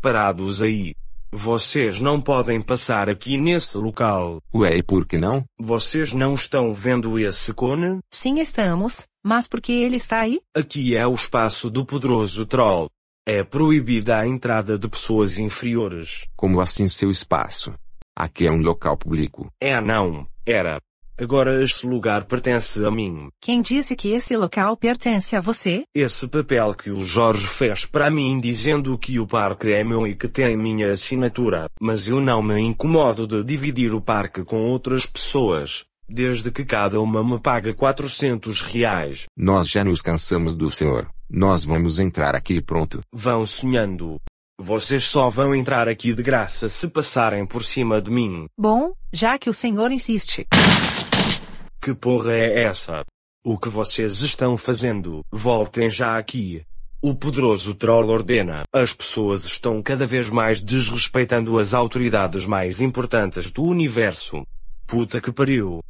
Parados aí. Vocês não podem passar aqui nesse local. Ué, e por que não? Vocês não estão vendo esse cone? Sim, estamos. Mas por que ele está aí? Aqui é o espaço do poderoso troll. É proibida a entrada de pessoas inferiores. Como assim seu espaço? Aqui é um local público. É não, era. Agora este lugar pertence a mim. Quem disse que esse local pertence a você? Esse papel que o Jorge fez para mim dizendo que o parque é meu e que tem minha assinatura. Mas eu não me incomodo de dividir o parque com outras pessoas. Desde que cada uma me paga 400 reais. Nós já nos cansamos do senhor. Nós vamos entrar aqui pronto. Vão sonhando. Vocês só vão entrar aqui de graça se passarem por cima de mim. Bom, já que o senhor insiste. Que porra é essa? O que vocês estão fazendo? Voltem já aqui. O poderoso troll ordena. As pessoas estão cada vez mais desrespeitando as autoridades mais importantes do universo. Puta que pariu.